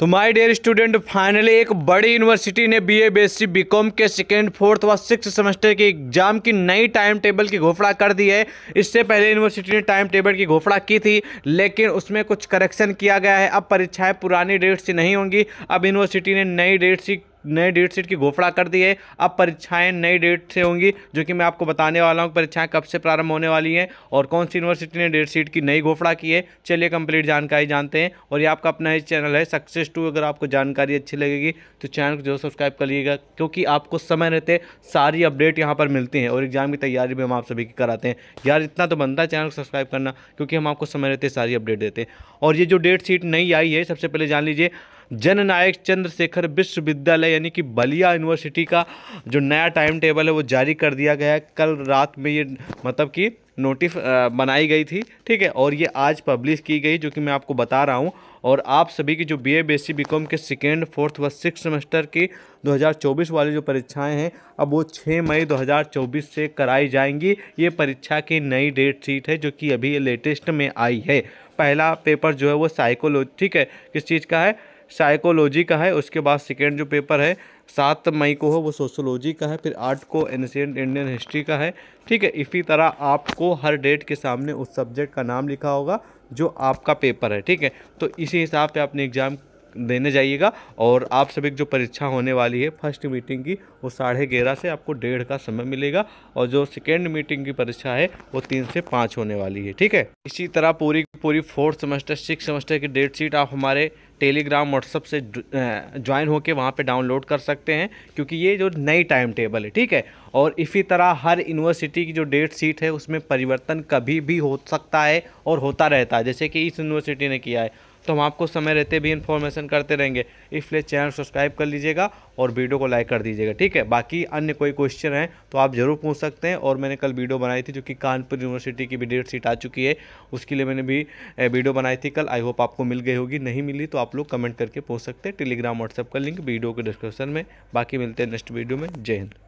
तो my dear student finally एक बड़ी यूनिवर्सिटी ने बीए बीएससी बीकॉम के सेकेंड फोर्थ व सिक्स सेमेस्टर के एग्जाम की नई टाइम टेबल की घोषणा कर दी है इससे पहले यूनिवर्सिटी ने टाइम टेबल की घोषणा की थी लेकिन उसमें कुछ करेक्शन किया गया है अब परीक्षाएं पुरानी डेट से नहीं होंगी अब यूनिवर्सिटी ने नई डेट सी नए डेट शीट की घोषणा कर दी है अब परीक्षाएं नई डेट से होंगी जो कि मैं आपको बताने वाला हूं परीक्षाएं कब से प्रारंभ होने वाली हैं और कौन सी यूनिवर्सिटी ने डेट शीट की नई घोषणा की है चलिए कंप्लीट जानकारी जानते हैं और ये आपका अपना ही चैनल है सक्सेस टू अगर आपको जानकारी अच्छी लगेगी तो चैनल को जरूर सब्सक्राइब कर लीजिएगा क्योंकि आपको समय रहते सारी अपडेट यहाँ पर मिलती हैं और एग्जाम की तैयारी भी हम आप सभी की कराते हैं यार इतना तो बनता है चैनल को सब्सक्राइब करना क्योंकि हम आपको समय रहते सारी अपडेट देते हैं और ये जो डेट शीट नई आई है सबसे पहले जान लीजिए जननायक चंद्रशेखर विश्वविद्यालय यानी कि बलिया यूनिवर्सिटी का जो नया टाइम टेबल है वो जारी कर दिया गया है कल रात में ये मतलब कि नोटिस बनाई गई थी ठीक है और ये आज पब्लिश की गई जो कि मैं आपको बता रहा हूँ और आप सभी की जो B A B C B com के सेकेंड फोर्थ व सिक्स सेमेस्टर की 2024 वाली जो परीक्षाएं हैं अब वो 6 मई 2024 से कराई जाएंगी ये परीक्षा की नई डेट शीट है जो कि अभी लेटेस्ट में आई है पहला पेपर जो है वो साइकोलॉजी ठीक है किस चीज़ का है साइकोलॉजी का है उसके बाद सेकेंड जो पेपर है सात मई को हो वो सोशोलॉजी का है फिर आठ को एनशियंट इंडियन हिस्ट्री का है ठीक है इसी तरह आपको हर डेट के सामने उस सब्जेक्ट का नाम लिखा होगा जो आपका पेपर है ठीक है तो इसी हिसाब से आपने एग्ज़ाम देने जाइएगा और आप सभी जो परीक्षा होने वाली है फर्स्ट मीटिंग की वो साढ़े ग्यारह से आपको डेढ़ का समय मिलेगा और जो सेकेंड मीटिंग की परीक्षा है वो तीन से पाँच होने वाली है ठीक है इसी तरह पूरी पूरी फोर्थ सेमेस्टर सिक्स सेमेस्टर की डेट शीट आप हमारे टेलीग्राम व्हाट्सअप से ज्वाइन होकर वहाँ पे डाउनलोड कर सकते हैं क्योंकि ये जो नई टाइम टेबल है ठीक है और इसी तरह हर यूनिवर्सिटी की जो डेट सीट है उसमें परिवर्तन कभी भी हो सकता है और होता रहता है जैसे कि इस यूनिवर्सिटी ने किया है तो हम आपको समय रहते भी इन्फॉर्मेशन करते रहेंगे इसलिए चैनल सब्सक्राइब कर लीजिएगा और वीडियो को लाइक कर दीजिएगा ठीक है बाकी अन्य कोई क्वेश्चन है तो आप ज़रूर पूछ सकते हैं और मैंने कल वीडियो बनाई थी जो कि कानपुर यूनिवर्सिटी की भी डेट सीट आ चुकी है उसके लिए मैंने भी वीडियो बनाई थी कल आई होप आपको मिल गई होगी नहीं मिली तो आप लोग कमेंट करके पूछ सकते हैं टेलीग्राम व्हाट्सएप का लिंक वीडियो के डिस्क्रिप्शन में बाकी मिलते हैं नेक्स्ट वीडियो में जय हिंद